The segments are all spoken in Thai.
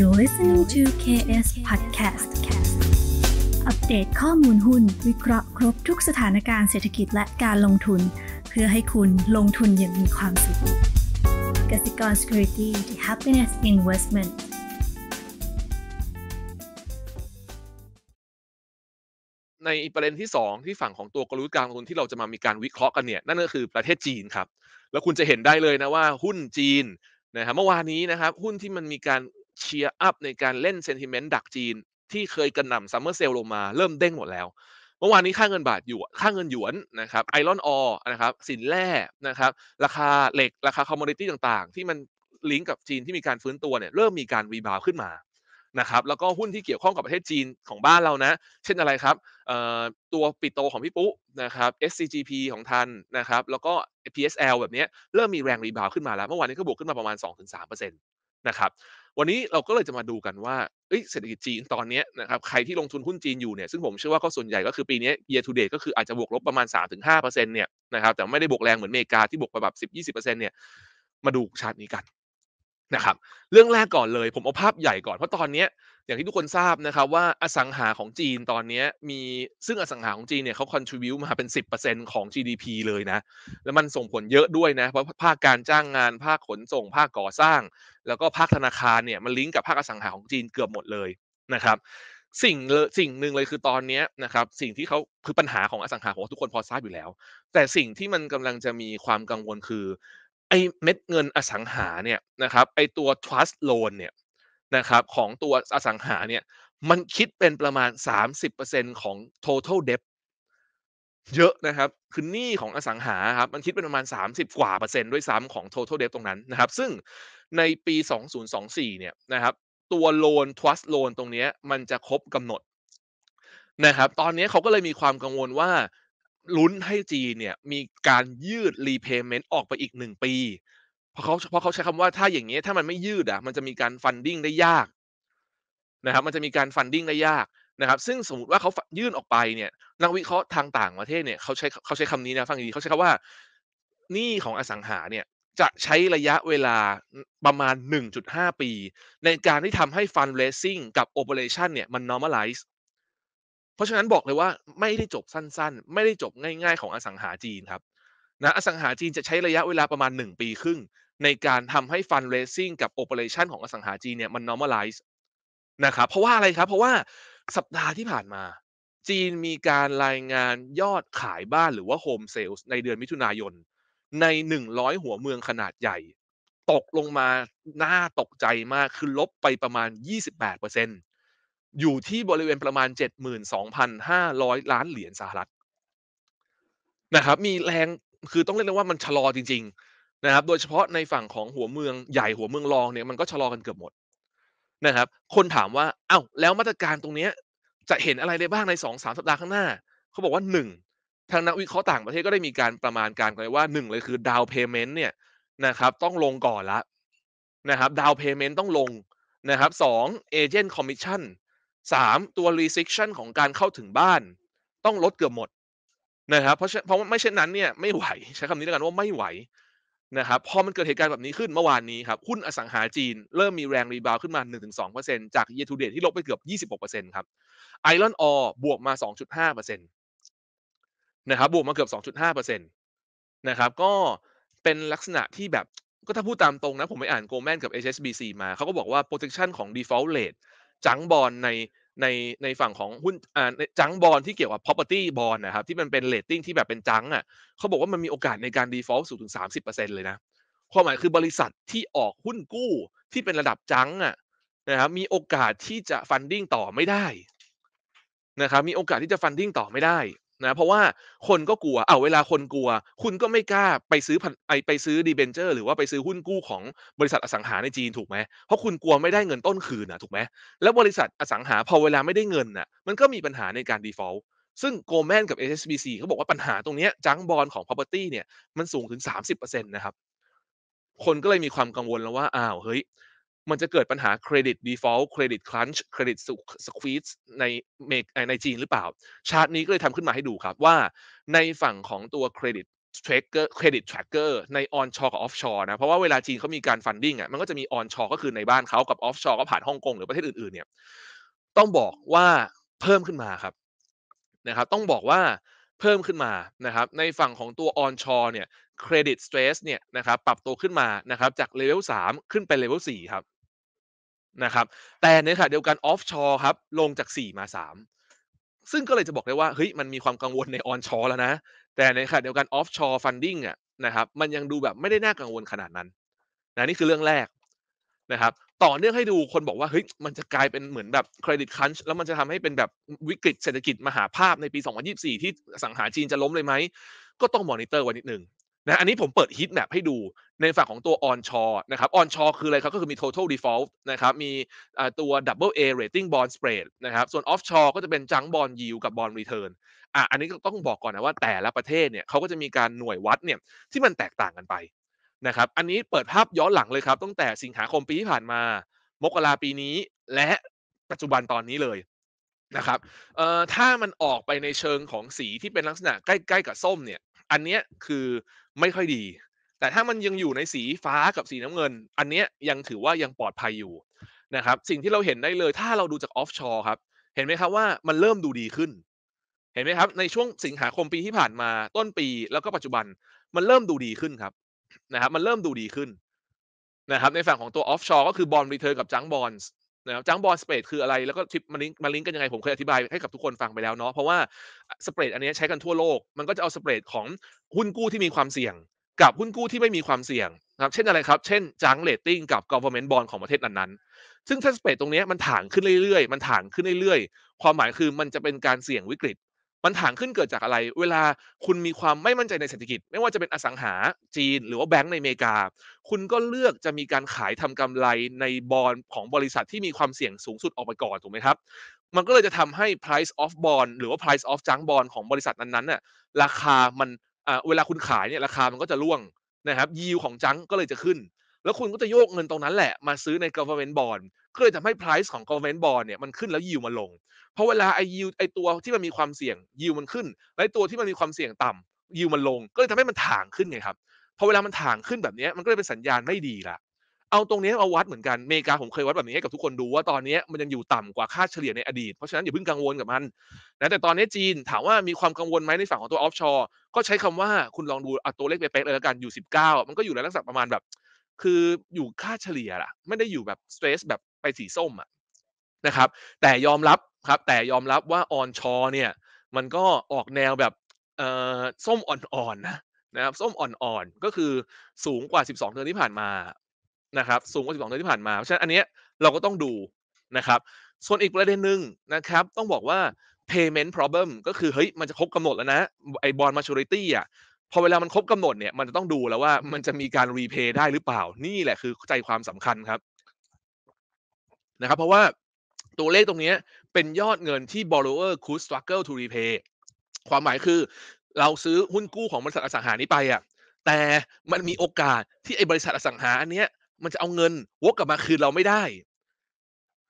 You're listening to KS Podcast อัปเดตข้อมูลหุ้นวิเคราะห์ครบทุกสถานการณ์เศรษฐกิจและการลงทุน เพื่อให้คุณลงทุนอย่างมีความสุขกสิกร Security the Happiness Investment ในประเด็นที่ 2 ที่ฝั่งของตัวกลุ่ธการลงทุนที่เราจะมามีการวิเคราะห์กันเนี่ยนั่นก็คือประเทศจีนครับ แล้วคุณจะเห็นได้เลยนะว่าหุ้นจีนนะครับเมื่อวานนี้นะครับหุ้นที่มันมีการเชียร์อัพในการเล่นเซนติเมนต์ดักจีน ที่เคยกระหน่ำซัมเมอร์เซลลงมาเริ่มเด้งหมดแล้ว เมื่อวานนี้ค่าเงินบาทอยู่ค่าเงินหยวนนะครับไอรอนออนะครับสินแร่นะครับราคาเหล็กราคาคอมมอดิตี้ต่างๆ ที่มัน ลิงก์กับจีนที่มีการฟื้นตัวเนี่ยเริ่มมีการวีบาวขึ้นมานะครับแล้วก็หุ้นที่เกี่ยวข้องกับประเทศจีนของบ้านเรานะ เช่นอะไรครับตัวปิโตของพี่ปุ๊นะครับ SCGP ของทันนะครับแล้วก็ PSL แบบนี้เริ่มมีแรงรีบาวขึ้นมาแล้วเมื่อวานนี้ก็บวกขึ้นมาประมาณ 2-3%นะครับวันนี้เราก็เลยจะมาดูกันว่าเศรษฐกิจจีนตอนนี้นะครับ ใครที่ลงทุนหุ้นจีนอยู่เนี่ย ซึ่งผมเชื่อว่าก็ส่วนใหญ่ก็คือปีนี้ year to date ก็คืออาจจะบวกลบประมาณ 3-5%เนี่ยนะครับแต่ไม่ได้บวกแรงเหมือนเมกาที่บวกไปแบบ10-20%เนี่ย มาดูชาร์ตนี้กันนะครับเรื่องแรกก่อนเลยผมเอาภาพใหญ่ก่อน เพราะตอนนี้อย่างที่ทุกคนทราบนะครับว่าอสังหาของจีนตอนนี้มีซึ่งอสังหาของจีนเนี่ยเขาคอนทริบิวมาเป็น 10%ของ GDP เลยนะ แล้วมันส่งผลเยอะด้วยนะเพราะภาคการจ้างงานภาคขนส่ง ภาคก่อสร้าง แล้วก็ภาคธนาคารเนี่ยมันลิงก์กับภาคอสังหาของจีนเกือบหมดเลยนะครับ สิ่งสิ่งหนึ่งเลยคือตอนนี้นะครับสิ่งที่เขาคือปัญหาของอสังหาของทุกคนพอทราบอยู่แล้ว แต่สิ่งที่มันกำลังจะมีความกังวลคือไอเม็ดเงินอสังหาเนี่ยนะครับไอตัว trust loan เนี่ยนะครับของตัวอสังหาเนี่ย มันคิดเป็นประมาณ 30%ของ total debt เยอะนะครับคือหนี้ของอสังหาครับมันคิดเป็นประมาณ 30กว่าเปอร์เซ็นต์ด้วยซ้ำของ total debt ตรงนั้นนะครับ ซึ่งในปี 2024เนี่ยนะครับ ตัวโลน trust loan ตรงนี้มันจะครบกำหนดนะครับ ตอนนี้เขาก็เลยมีความกังวลว่าลุ้นให้จีนเนี่ยมีการยืดรีเพย์เมนต์ออกไปอีกหนึ่งปี เพราะเขาเพราะเขาใช้คำว่าถ้าอย่างนี้ถ้ามันไม่ยืดอ่ะมันจะมีการฟันดิ้งได้ยากนะครับมันจะมีการฟันดิ้งได้ยากนะครับ ซึ่งสมมติว่าเขายื่นออกไปเนี่ยนักวิเคราะห์ทางต่างประเทศเนี่ยเขาใช้เขาใช้คำนี้นะฟังดีเขาใช้คำว่านี่ของอสังหาเนี่ยจะใช้ระยะเวลาประมาณ 1.5 ปี ในการที่ทำให้ฟันเลสซิ่งกับโอเปอเรชันเนี่ยมัน normalize เพราะฉะนั้นบอกเลยว่าไม่ได้จบสั้นๆ ไม่ได้จบง่ายๆของอสังหาจีนครับนะอสังหาจีนจะใช้ระยะเวลาประมาณ 1 ปี ครึ่ง ในการทำให้ฟันเรซิ่งกับโอเปอเรชันของอสังหาจีนเนี่ยมัน normalize นะครับเพราะว่าอะไรครับ เพราะว่าสัปดาห์ที่ผ่านมา จีนมีการรายงานยอดขายบ้านหรือว่าโฮมเซลส์ในเดือนมิถุนายน ใน 100 หัวเมืองขนาดใหญ่ ตกลงมาน่าตกใจมากคือลบไปประมาณ28%เอยู่ที่บริเวณประมาณ 72,500 ล้านเหรียญสหรัฐนะครับมีแรงคือต้องเรียกว่ามันชะลอจริงๆนะครับโดยเฉพาะในฝั่งของหัวเมืองใหญ่หัวเมืองรองเนี่ยมันก็ชะลอกันเกือบหมดนะครับ คนถามว่าเอา้า แล้วมาตรการตรงนี้จะเห็นอะไรได้บ้างใน2อสสัปดาห์ข้างหน้า เขาบอกว่า 1 ทางนักวิเคราะห์ต่างประเทศก็ได้มีการประมาณการกันว่า1เลยคือดาวเพย์เมนต์เนี่ยนะครับ ต้องลงก่อนละนะครับดาวเพย์เมนต์ต้องลงนะครับสองเอเจนต์คอมมิชชั่น 3. ตัว restriction ของการเข้าถึงบ้าน ต้องลดเกือบหมดนะครับเพราะเพราะไม่เช่นนั้นเนี่ยไม่ไหว ใช้คำนี้แล้วกันว่าไม่ไหวนะครับพอมันเกิดเหตุการณ์แบบนี้ขึ้นเมื่อวานนี้ครับหุ้นอสังหาจีน เริ่มมีแรงรีบาวขึ้นมา 1-2%จาก year to date ที่ลบไปเกือบ 26%ครับไอรอนออบวกมา 2.5%นะครับบวกมาเกือบ 2.5%นะครับก็เป็นลักษณะที่แบบก็ถ้าพูดตามตรงนะผมไปอ่าน Goldman กับ HSBC มาเขาก็บอกว่า protection ของ default rate จังบอลในในในฝั่งของหุ้นอ่าจังบอลที่เกี่ยวกับ property bond นะครับที่มันเป็นเลตติ้งที่แบบเป็นจังอ่ะเขาบอกว่ามันมีโอกาสในการ default สูงถึง 30%เลยนะความหมายคือบริษัทที่ออกหุ้นกู้ที่เป็นระดับจังอ่ะนะครับมีโอกาสที่จะฟันดิ้งต่อไม่ได้นะครับมีโอกาสที่จะฟันดิ้งต่อไม่ได้นะเพราะว่าคนก็กลัวเอาเวลาคนกลัว คุณก็ไม่กล้าไปซื้อไปซื้อดีเบนเจอร์หรือว่าไปซื้อหุ้นกู้ของบริษัทอสังหาในจีนถูกไหมเพราะคุณกลัวไม่ได้เงินต้นคืนนะถูกไหมแล้วบริษัทอสังหาพอเวลาไม่ได้เงินน่ะมันก็มีปัญหาในการดีฟอลต์ซึ่งโกลแมนกับ HSBC เขาบอกว่าปัญหาตรงนี้จังบอลของ property เนี่ยมันสูงถึง 30%นะครับ คนก็เลยมีความกังวลแล้วว่าอ้าวเฮ้ยมันจะเกิดปัญหาเครดิตดีฟอลต์เครดิตคลันช์เครดิตสควีซในเมกในจีนหรือเปล่าชาร์ตนี้ก็เลยทำขึ้นมาให้ดูครับว่าในฝั่งของตัวเครดิตเทรคเกอร์เครดิตแทร็กเกอร์ในออนชอร์กับออฟชอร์นะเพราะว่าเวลาจีนเขามีการฟันดิ้งอ่ะมันก็จะมีออนชอร์ก็คือในบ้านเขากับออฟชอร์ก็ผ่านฮ่องกงหรือประเทศอื่นๆเนี่ยต้องบอกว่าเพิ่มขึ้นมาครับนะครับ ต้องบอกว่าเพิ่มขึ้นมานะครับ ในฝั่งของตัวออนชอร์เนี่ยเครดิตสเตรสเนี่ยนะครับปรับตัวขึ้นมานะครับ จากเลเวล3ขึ้นไปเลเวล4ครับนะครับแต่ในขณะเดียวกันออฟชอร์ครับลงจาก 4 มา 3 ซึ่งก็เลยจะบอกได้ว่าเฮ้ยมันมีความกังวลในออนชอร์แล้วนะ แต่ในขณะเดียวกันออฟชอร์ฟันดิ้งอ่ะนะครับมันยังดูแบบไม่ได้น่ากังวลขนาดนั้นนะนี่คือเรื่องแรกนะครับ ต่อเนื่องให้ดูคนบอกว่าเฮ้ยมันจะกลายเป็นเหมือนแบบเครดิตคันช์แล้วมันจะทำให้เป็นแบบวิกฤต เศรษฐกิจมหาภาพในปี2024ที่สังหาจีนจะล้มเลยไหมก็ต้องมอนิเตอร์ไว้นิดนึงนะอันนี้ผมเปิดฮิตแมปให้ดูในฝั่งของตัวออนชอนะครับออนชอคืออะไรครับก็คือมี total default นะครับ มีตัว double A rating bond spread นะครับ ส่วน offshore ก็จะเป็นจังบอลยิวกับบอลรีเทิร์นอ่ะอันนี้ก็ต้องบอกก่อนนะว่าแต่ละประเทศเนี่ยเขาก็จะมีการหน่วยวัดเนี่ย ที่มันแตกต่างกันไปนะครับ อันนี้เปิดภาพย้อนหลังเลยครับตั้งแต่สิงหาคมปีที่ผ่านมา มกราปีนี้และปัจจุบันตอนนี้เลยนะครับเอ่อถ้ามันออกไปในเชิงของสีที่เป็นลักษณะใกล้ ๆกับส้มเนี่ยอันนี้คือไม่ค่อยดีแต่ถ้ามันยังอยู่ในสีฟ้ากับสีน้ำเงิน อันเนี้ยยังถือว่ายังปลอดภัยอยู่นะครับ สิ่งที่เราเห็นได้เลยถ้าเราดูจากออฟชอร์ครับเห็นไหมครับ ว่ามันเริ่มดูดีขึ้น เห็นไหมครับในช่วงสิงหาคมปีที่ผ่านมาต้นปีแล้วก็ปัจจุบันมันเริ่มดูดีขึ้นครับนะครับมันเริ่มดูดีขึ้นนะครับในฝั่งของตัวออฟชอร์ก็คือบอลรีเทิร์นกับจังบอลนะครับจังบอลสเปรดคืออะไรแล้วก็ทิปมันลิงก์มันลิงก์กันยังไงผมเคยอธิบายให้กับทุกคนฟังไปแล้วเนาะเพราะว่าสเปรดอันนี้ใช้กันทั่วโลก มันก็จะเอาสเปรดของหุ้นกู้ที่มีความเสี่ยงกับหุ้นกู้ที่ไม่มีความเสี่ยงนะครับเช่นอะไรครับ เช่นจังเลตติ้งกับ government bond ของประเทศนั้นๆซึ่งถ้าสเปดตรงนี้มันถ่างขึ้นเรื่อยๆ มันถ่างขึ้นเรื่อยๆ ความหมายคือมันจะเป็นการเสี่ยงวิกฤต มันถ่างขึ้นเกิดจากอะไรเวลาคุณมีความไม่มั่นใจในเศรษฐกิจไม่ว่าจะเป็นอสังหาจีนหรือว่าแบงก์ในอเมริกา คุณก็เลือกจะมีการขายทำกำไรในบอลของบริษัทที่มีความเสี่ยงสูงสุดออกไปก่อนถูกไหมครับ มันก็เลยจะทำให้ price of bond หรือว่า price of junk bond ของบริษัทนั้นๆน่ะราคามันเวลาคุณขายเนี่ยราคามันก็จะร่วงนะครับยิวของจังก็เลยจะขึ้นแล้วคุณก็จะโยกเงินตรงนั้นแหละมาซื้อใน government bond ก็เลยทำให้ price ของ government bond เนี่ยมันขึ้นแล้วยิวมาลง เพราะเวลาไอยิวไอตัวที่มันมีความเสี่ยงยิวมันขึ้น และตัวที่มันมีความเสี่ยงต่ำยิวมันลง ก็เลยทำให้มันถ่างขึ้นไงครับพอเวลามันถ่างขึ้นแบบนี้มันก็เลยเป็นสัญญาณไม่ดีละเอาตรงนี้มาวัดเหมือนกันเมกาผมเคยวัดแบบนี้ให้กับทุกคนดูว่าตอนนี้มันยังอยู่ต่ำกว่าค่าเฉลี่ยในอดีตเพราะฉะนั้นอย่าเพิ่งกังวลกับมันนะแต่ตอนนี้จีนถามว่ามีความกังวลไหมในฝั่งของตัวออฟชอร์ก็ใช้คำว่าคุณลองดูเอาตัวเลขเป๊ะๆเลยแล้วกันอยู่ 19 มันก็อยู่ในลักษณะประมาณแบบ คืออยู่ค่าเฉลี่ยล่ะไม่ได้อยู่แบบสเตรสแบบไปสีส้มอะนะครับแต่ยอมรับครับ แต่ยอมรับว่าออนชอเนี่ย มันก็ออกแนวแบบเอ่อส้มอ่อนๆนะนะครับส้มอ่อนๆก็คือสูงกว่า12เดือนที่ผ่านมานะครับ สูงกว่า 12เดือนที่ผ่านมา เพราะฉะนั้นอันเนี้ยเราก็ต้องดูนะครับ ส่วนอีกประเด็นหนึ่งนะครับ ต้องบอกว่า payment problem ก็คือ เฮ้ยมันจะครบกำหนดแล้วนะไอ้บอลม m a ูร r i t y อ่ะพอเวลามันครบกำหนดเนี่ยมันจะต้องดูแล้วว่ามันจะมีการรีเพย์ได้หรือเปล่านี่แหละคือใจความสำคัญครับนะครับ เพราะว่าตัวเลขตรงนี้เป็นยอดเงินที่ borrower could struggle to repay ความหมายคือ เราซื้อหุ้นกู้ของบริษัทอสังหานี้ไปอ่ะแต่มันมีโอกาสที่ไอ้บริษัทอสังหาอันเนี้ยมันจะเอาเงินวกกลับมาคืน เราไม่ได้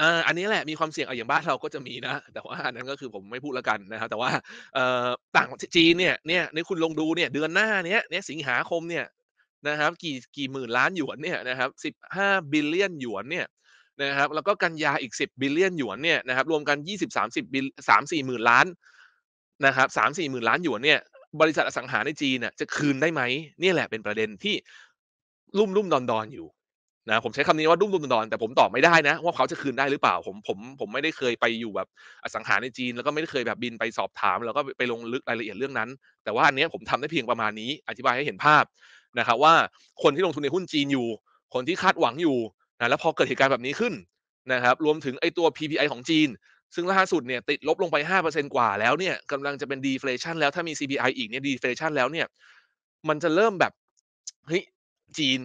อ่า อันนี้แหละ มีความเสี่ยงออย่างบ้านเราก็จะมีนะ แต่ว่าอันนั้นก็คือผมไม่พูดละกันนะครับ แต่ว่าเอ่อต่างจีนเนี่ย เนี่ยในคุณลงดูเนี่ย เดือนหน้าเนี้ยเนี่ย สิงหาคมเนี่ยนะครับ กี่กี่หมื่นล้านหยวนเนี่ยนะครับสิบห้าบิลเลียนหยวนเนี่ยนะครับ แล้วก็กันยาอีกสิบบิลเลียนหยวนเนี่ยนะครับ รวมกันี่สิบสสามิบลี่หมื่นล้านนะครับสสามี่หมื่นล้านหยวนเนี่ย บริษัทอสังหาในจีนน่ะจะคืนได้ไหมนี่แหละเป็นประเด็นที่รุ่มรุ่มดอนดอนอยูนะผมใช้คำนี้ว่ารุ่มรุ่มดอนแต่ผมตอบไม่ได้นะ ว่าเขาจะคืนได้หรือเปล่า ผมผมผมไม่ได้เคยไปอยู่แบบอสังหาในจีน แล้วก็ไม่ได้เคยแบบบินไปสอบถาม แล้วก็ไปลงลึกรายละเอียดเรื่องนั้น แต่ว่าอันนี้ผมทำได้เพียงประมาณนี้อธิบายให้เห็นภาพนะครับว่าคนที่ลงทุนในหุ้นจีนอยู่ คนที่คาดหวังอยู่นะแล้วพอเกิดเหตุการณ์แบบนี้ขึ้นนะครับรวมถึงไอตัว PPI ของจีน ซึ่งล่าสุดเนี่ยติดลบลงไป5%กว่าแล้วเนี่ยกำลังจะเป็นดีเฟลชันแล้วถ้ามี CPI อีกเนี่ยดีเฟลชันแล้วเนี่ย มันจะเริ่มแบบเฮ้ยจีน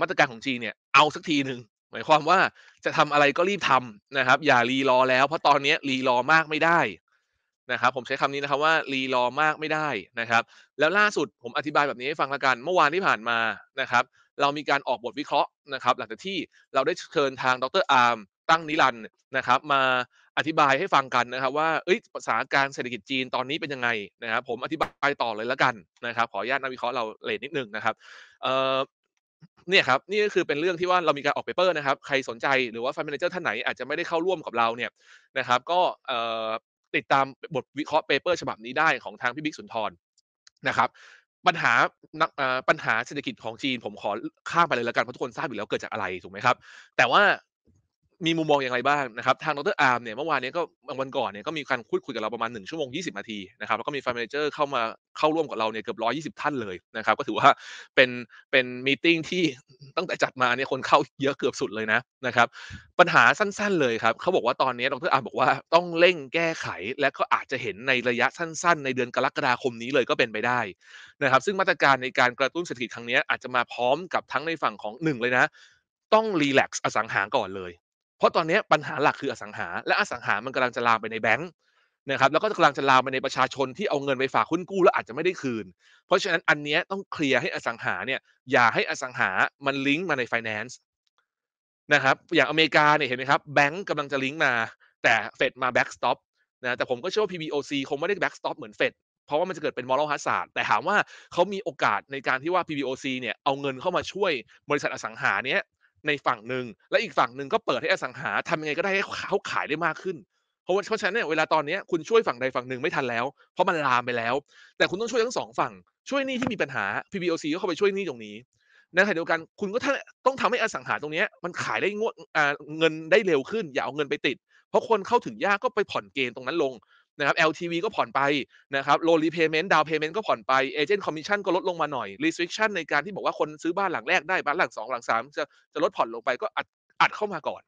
มาตรการของจีนเนี่ยเอาสักทีหนึ่ง หมายความว่าจะทำอะไรก็รีบทำนะครับ อย่ารีรอแล้วเพราะตอนนี้รีรอมากไม่ได้นะครับ ผมใช้คำนี้นะครับว่า รีรอมากไม่ได้นะครับ แล้วล่าสุดผมอธิบายแบบนี้ให้ฟังละกันเมื่อวานที่ผ่านมานะครับ เรามีการออกบทวิเคราะห์นะครับ หลังจากที่เราได้เชิญทางดรอาร์มตั้งนิรันนะครับ มาอธิบายให้ฟังกันนะครับ ว่าสถานการณ์เศรษฐกิจจีนตอนนี้เป็นยังไงนะครับ ผมอธิบายต่อเลยละกันนะครับ ขออนุญาตนักวิเคราะห์เราเลทนิดนึงนะครับเนี่ยครับนี่ก็คือเป็นเรื่องที่ว่าเรามีการออกเปเปอร์นะครับ ใครสนใจหรือว่าฟันเมนเจอร์ท่านไหนอาจจะไม่ได้เข้าร่วมกับเราเนี่ยนะครับ ก็ติดตามบทวิเคราะห์เปเปอร์ฉบับนี้ได้ของทางพี่บิ๊กสุนทรนะครับ ปัญหาปัญหาเศรษฐกิจของจีน ผมขอข้ามไปเลยแล้วกันเพราะทุกคนทราบอยู่แล้วเกิดจากอะไรถูกไหมครับ แต่ว่ามีมุมมองอย่างไรบ้างนะครับ ทางดรอาร์มเนี่ยเมื่อวานนี้ก็วันก่อนเนี่ยก็มีการพูดคุยกับเราประมาณ 1 ชั่วโมง 20นาทีนะครับ แล้วก็มีฟันเนเจอร์เข้ามาเข้าร่วมกับเราเนี่ยเกือบ 120 ท่านเลยนะครับ ก็ถือว่าเป็นเป็นมีติ้งที่ตั้งแต่จัดมาเนี่ยคนเข้าเยอะเกือบสุดเลยนะนะครับ ปัญหาสั้นๆเลยครับ เขาบอกว่าตอนนี้ดรอาร์มบอกว่าต้องเร่งแก้ไข และก็อาจจะเห็นในระยะสั้นๆในเดือนกรกฎาคมนี้เลยก็เป็นไปได้นะครับ ซึ่งมาตรการในการกระตุ้นเศรษฐกิจครั้งนี้อาจจะมาพร้อมกับทั้งในฝั่งของ1เลยนะต้องรีแลกซ์อสังหาก่อนเลยเพราะตอนนี้ปัญหาหลักคืออสังหา และอสังหา มันกำลังจะลามไปในแบงก์นะครับ แล้วก็กำลังจะลามไปในประชาชนที่เอาเงินไปฝากหุ้นกู้แล้วอาจจะไม่ได้คืน เพราะฉะนั้นอันนี้ต้องเคลียร์ให้อสังหาเนี่ย อย่าให้อสังหา มันลิงก์มาในฟไนแนนซ์นะครับ อย่างอเมริกาเนี่ยเห็นไหมครับ แบงก์กำลังจะลิงก์มาแต่เฟดมาแบ็กสต็อปนะ แต่ผมก็เชื่อว่า PBOC คงไม่ได้แบ็กสต็อปเหมือนเฟด เพราะว่ามันจะเกิดเป็นมอร์ลฮัสซาร์ดแต่ถามว่าเขามีโอกาสในการที่ว่า PBOC เนี่ยเอาเงินเข้ามาช่วยบริษัทอสังหาเนี่ยในฝั่งหนึ่งและอีกฝั่งหนึ่งก็เปิดให้อสังหาทำยังไงก็ได้ให้เขาขายได้มากขึ้น เพราะว่าเพราะฉะนั้นเนี่ยเวลาตอนนี้คุณช่วยฝั่งใดฝั่งหนึ่งไม่ทันแล้ว เพราะมันลามไปแล้ว แต่คุณต้องช่วยทั้งสองฝั่ง ช่วยนี่ที่มีปัญหา PBOC ก็เข้าไปช่วยนี่ตรงนี้ในขณะเดียวกัน คุณก็ต้องทำให้อสังหาตรงนี้มันขายได้งวดเงินได้เร็วขึ้น อย่าเอาเงินไปติด เพราะคนเข้าถึงยากก็ไปผ่อนเกณฑ์ตรงนั้นลงนะครับ LTV ก็ผ่อนไปนะครับ loan repayment down payment ก็ผ่อนไป agent commission ก็ลดลงมาหน่อย restriction ในการที่บอกว่าคนซื้อบ้านหลังแรกได้บ้านหลังสองหลังสามจะจะลดผ่อนลงไปก็อัดอัดเข้ามาก่อน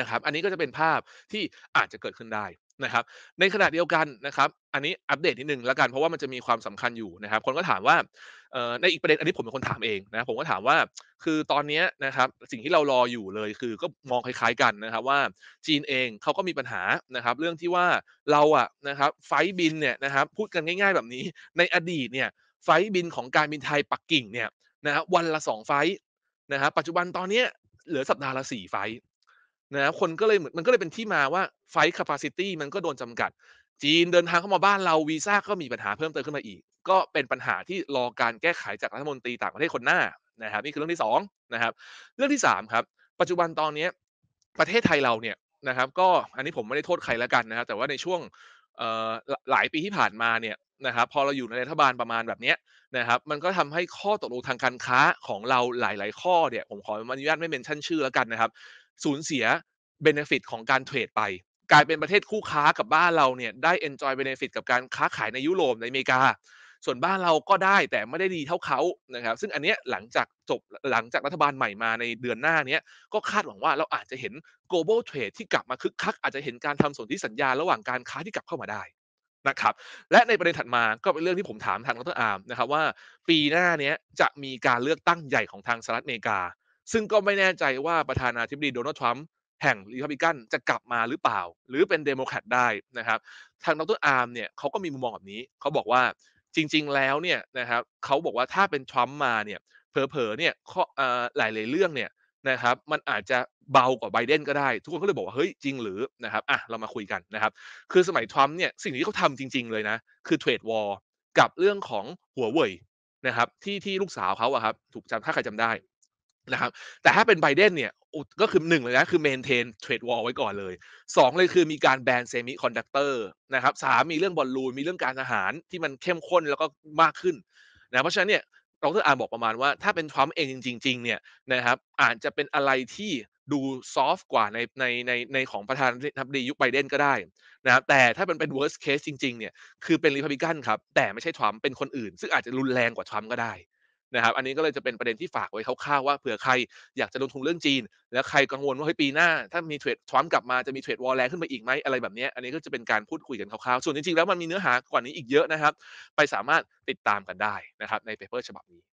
นะครับ อันนี้ก็จะเป็นภาพที่อาจจะเกิดขึ้นได้นะครับ ในขณะเดียวกันนะครับ อันนี้อัปเดตนิดนึงละกัน เพราะว่ามันจะมีความสำคัญอยู่นะครับ คนก็ถามว่าในอีกประเด็นอันนี้ผมเป็นคนถามเองนะ ผมก็ถามว่าคือตอนนี้นะครับสิ่งที่เรารออยู่เลยคือก็มองคล้ายๆกันนะครับว่าจีนเองเขาก็มีปัญหานะครับเรื่องที่ว่าเราอะนะครับไฟบินเนี่ยนะครับพูดกันง่าย ๆ แบบนี้ในอดีตเนี่ยไฟบินของการบินไทยปักกิ่งเนี่ยนะับวันละสองไฟนะครับปัจจุบันตอนนี้เหลือสัปดาห์ละสี่ไฟนะคนก็เลยมันก็เลยเป็นที่มาว่าไฟคาปซิตี้มันก็โดนจำกัด จีนเดินทางเข้ามาบ้านเรา วีซ่าก็มีปัญหาเพิ่มเติมขึ้นมาอีก ก็เป็นปัญหาที่รอการแก้ไขจากรัฐมนตรีต่างประเทศคนหน้านะครับ นี่คือเรื่องที่2นะครับเรื่องที่3ครับ ปัจจุบันตอนนี้ประเทศไทยเราเนี่ยนะครับก็อันนี้ผมไม่ได้โทษใครแล้วกันนะครับ แต่ว่าในช่วงหลายปีที่ผ่านมาเนี่ยนะครับพอเราอยู่ในรัฐบาลประมาณแบบนี้นะครับมันก็ทำให้ข้อตกลงทางการค้าของเราหลายๆข้อเนี่ยผมขออนุญาตไม่เมนชั่นชื่อแล้วกันนะครับ สูญเสียเบนฟิตของการเทรดไป กลายเป็นประเทศคู่ค้ากับบ้านเราเนี่ยได้็นจอยเบ n นฟิตกับการค้าขายในยุโรปในอเมริกา ส่วนบ้านเราก็ได้แต่ไม่ได้ดีเท่าเขานะครับซึ่งอันเนี้ยหลังจากจบหลังจากรัฐบาลใหม่มาในเดือนหน้าเนี้ยก็คาดหวังว่าเราอาจจะเห็น global trade ที่กลับมาคึกคักอาจจะเห็นการทำสนธิสัญญาระหว่างการค้าที่กลับเข้ามาได้นะครับ และในประเด็นถัดมาก็เป็นเรื่องที่ผมถามทางัฐอาร์มนะครับว่าปีหน้านี้จะมีการเลือกตั้งใหญ่ของทางสหรัฐอเมริกาซึ่งก็ไม่แน่ใจว่าประธานาธิบดีโดนัลด์ทรัมป์แห่งรีพับลิกันจะกลับมาหรือเปล่า หรือเป็นเดโมแครตได้นะครับ ทางดรอาร์มเนี่ยเขาก็มีมุมมองแบบนี้เขาบอกว่าจริงๆแล้วเนี่ยนะครับเขาบอกว่าถ้าเป็นทรัมป์มาเนี่ยเผลอๆเนี่ยหลายๆเรื่องเนี่ยนะครับ มันอาจจะเบากว่าไบเดน ก็ได้ ทุกคนก็เลยบอกว่าเฮ้ยจริงหรือนะครับอ่ะเรามาคุยกันนะครับ คือสมัยทรัมป์เนี่ย สิ่งที่เขาทาจริง ๆเลยนะ คือเทรดวอลกับเรื่องของหัวเว่ยนะครับ ที่ที่ลูกสาวเขาอะครับถูกจำถ้าใครจำได้นะครับแต่ถ้าเป็นไบเดนเนี่ย ก็คือหนึ่งเลยนะ คือเมนเทนเทรดวอลไว้ก่อนเลย 2 เลยคือมีการแบนเซมิคอนดักเตอร์นะครับสามีเรื่องบอลลูนมีเรื่องการอาหารที่มันเข้มข้นแล้วก็มากขึ้นนะเพราะฉะนั้นเนี่ยดรอาร์บอกประมาณว่าถ้าเป็นทรัมป์เองจริงๆเนี่ยนะครับอาจจะเป็นอะไรที่ดูซอฟต์กว่าในในในในของประธานาธิบดียุคไบเดนก็ได้นะครับแต่ถ้าเป็นเป็น worst case จริงๆเนี่ยคือเป็นรีพับลิกันครับแต่ไม่ใช่ทรัมป์เป็นคนอื่นซึ่งอาจจะรุนแรงกว่าทรัมป์ก็ได้นะครับอันนี้ก็เลยจะเป็นประเด็นที่ฝากไว้คร่าวๆว่าเผื่อใครอยากจะลงทุนเรื่องจีน แล้วใครกังวลว่าเฮ้ยปีหน้า ถ้ามีเทรดทรัมป์กลับมาจะมีเทรดวอลแลนขึ้นมาอีกไหมอะไรแบบนี้อันนี้ก็จะเป็นการพูดคุยกันคร่าวๆส่วนจริง ๆ แล้วมันมีเนื้อหากว่านี้อีกเยอะนะครับไปสามารถติดตามกันได้นะครับในเปเปอร์ฉบับนี้